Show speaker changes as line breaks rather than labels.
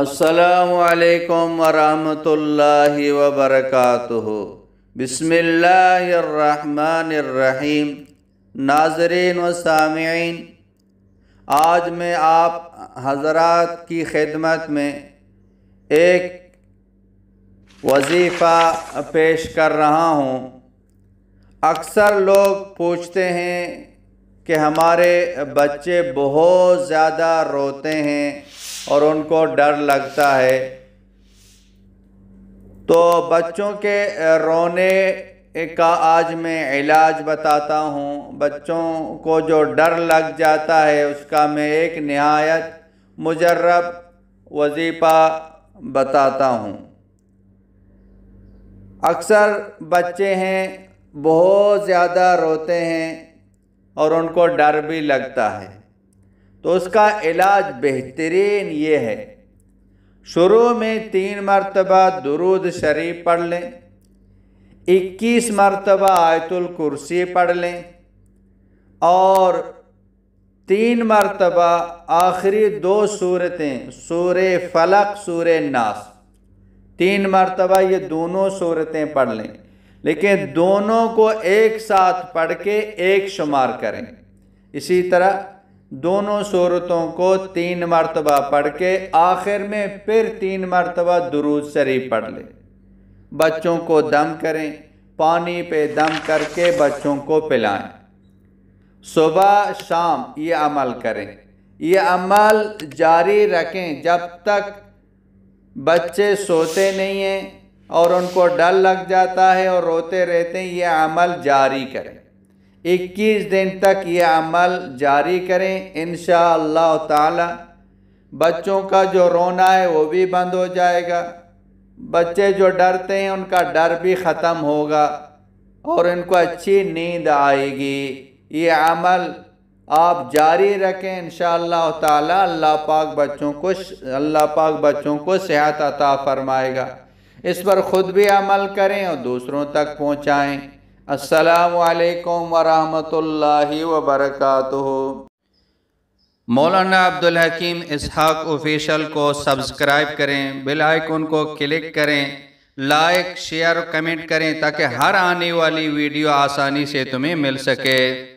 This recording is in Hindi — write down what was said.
असलकम वरहमल वबरक रहीम नाजरीन व आज मैं आप हजरात की खिदमत में एक वजीफ़ा पेश कर रहा हूँ अक्सर लोग पूछते हैं कि हमारे बच्चे बहुत ज़्यादा रोते हैं और उनको डर लगता है तो बच्चों के रोने का आज मैं इलाज बताता हूँ बच्चों को जो डर लग जाता है उसका मैं एक नहायत मुजर्रब वजीफ़ा बताता हूँ अक्सर बच्चे हैं बहुत ज़्यादा रोते हैं और उनको डर भी लगता है तो उसका इलाज बेहतरीन ये है शुरू में तीन मरतबा दरूद शरीफ पढ़ लें इक्कीस मरतबा आयतुल कुर्सी पढ़ लें और तीन मरतबा आखिरी दो सूरतें सूर फलक सूर नास तीन मरतबा ये दोनों सूरतें पढ़ लें लेकिन दोनों को एक साथ पढ़ के एक शुमार करें इसी तरह दोनों सूरतों को तीन मरतबा पढ़ के आखिर में फिर तीन मरतबा दरूद शरीफ पढ़ लें बच्चों को दम करें पानी पे दम करके बच्चों को पिलाएं सुबह शाम ये अमल करें ये अमल जारी रखें जब तक बच्चे सोते नहीं हैं और उनको डर लग जाता है और रोते रहते हैं ये अमल जारी करें 21 दिन तक ये अमल जारी करें इन ताला बच्चों का जो रोना है वो भी बंद हो जाएगा बच्चे जो डरते हैं उनका डर भी ख़त्म होगा और इनको अच्छी नींद आएगी ये अमल आप जारी रखें इन ताला अल्लाह पाक बच्चों को अल्लाह पाक बच्चों को सेहत अता फरमाएगा इस पर ख़ुद भी अमल करें और दूसरों तक पहुँचाएँ असलकम वरहमल वबरक मौलाना अब्दुल हकीम इसहाक ऑफिशियल को सब्सक्राइब करें बेल आइकन को क्लिक करें लाइक शेयर कमेंट करें ताकि हर आने वाली वीडियो आसानी से तुम्हें मिल सके